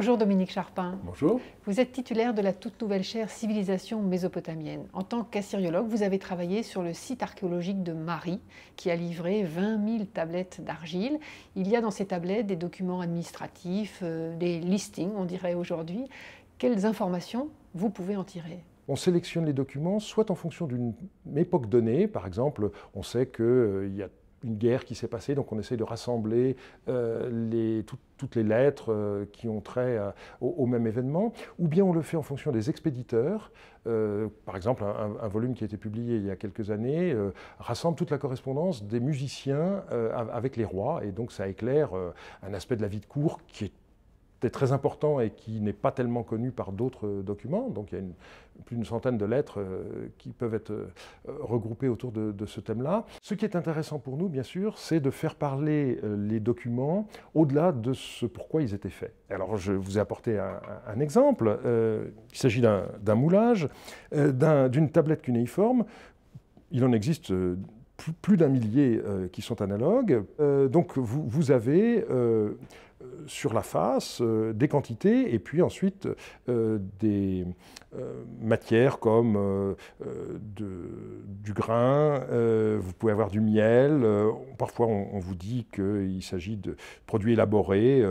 Bonjour Dominique Charpin. Bonjour. Vous êtes titulaire de la toute nouvelle chaire Civilisation mésopotamienne. En tant qu'assyriologue, vous avez travaillé sur le site archéologique de Marie qui a livré 20 000 tablettes d'argile. Il y a dans ces tablettes des documents administratifs, euh, des listings, on dirait aujourd'hui. Quelles informations vous pouvez en tirer on sélectionne les documents soit en fonction d'une époque donnée, par exemple, on sait qu'il y a une guerre qui s'est passée, donc on essaie de rassembler euh, les, toutes les lettres euh, qui ont trait euh, au, même événement, ou bien on le fait en fonction des expéditeurs. par exemple, un, un, volume qui a été publié il y a quelques années rassemble toute la correspondance des musiciens avec les rois, et donc ça éclaire un aspect de la vie de cour qui est très important et qui n'est pas tellement connu par d'autres euh, documents. Donc il y a une, plus d'une centaine de lettres euh, qui peuvent être euh, regroupées autour de, ce thème-là. Ce qui est intéressant pour nous, bien sûr, c'est de faire parler les documents au-delà de ce pourquoi ils étaient faits. Alors je vous ai apporté un, exemple. il s'agit d'un moulage, d'une tablette cunéiforme. Il en existe plus, d'un millier qui sont analogues. donc vous, vous avez sur la face euh, des quantités et puis ensuite euh, des euh, matières comme du grain, vous pouvez avoir du miel, parfois on, vous dit qu'il s'agit de produits élaborés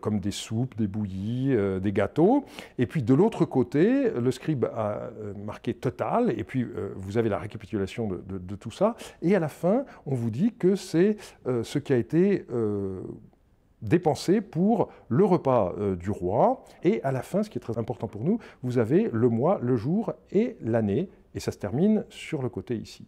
comme des soupes, des bouillies, des gâteaux. Et puis de l'autre côté, le scribe a marqué total, et puis vous avez la récapitulation de, tout ça. Et à la fin, on vous dit que c'est ce qui a été dépensé pour le repas euh, du roi. Et à la fin, ce qui est très important pour nous, vous avez le mois, le jour et l'année. Et ça se termine sur le côté ici.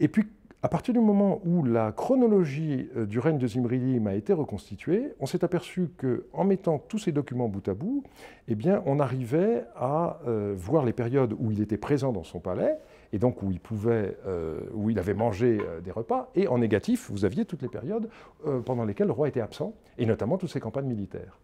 Et puis, à partir du moment où la chronologie euh, du règne de Zimrilim a été reconstituée, on s'est aperçu qu'en mettant tous ces documents bout à bout, eh bien, on arrivait à euh, voir les périodes où il était présent dans son palais, et donc où il pouvait, euh, où il avait mangé euh, des repas. Et en négatif, vous aviez toutes les périodes euh, pendant lesquelles le roi était absent, et notamment toutes ces campagnes militaires.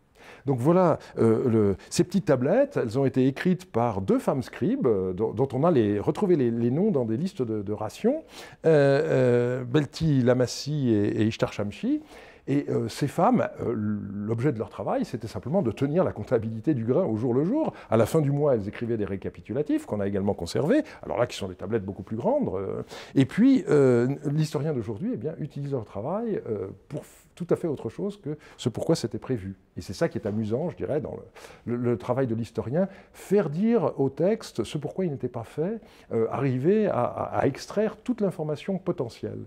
Donc voilà, le, ces petites tablettes, elles ont été écrites par deux femmes scribes, dont, on a retrouvé les, noms dans des listes de, rations, Belti Lamassi et, et Ishtar Shamshi. Et euh, ces femmes, euh, l'objet de leur travail, c'était simplement de tenir la comptabilité du grain au jour le jour. À la fin du mois, elles écrivaient des récapitulatifs qu'on a également conservés, alors là, qui sont des tablettes beaucoup plus grandes. Euh. Et puis, l'historien d'aujourd'hui eh bien, utilise leur travail pour tout à fait autre chose que ce pourquoi c'était prévu. Et c'est ça qui est amusant, je dirais, dans le, travail de l'historien, faire dire au texte ce pourquoi il n'était pas fait, arriver à, extraire toute l'information potentielle.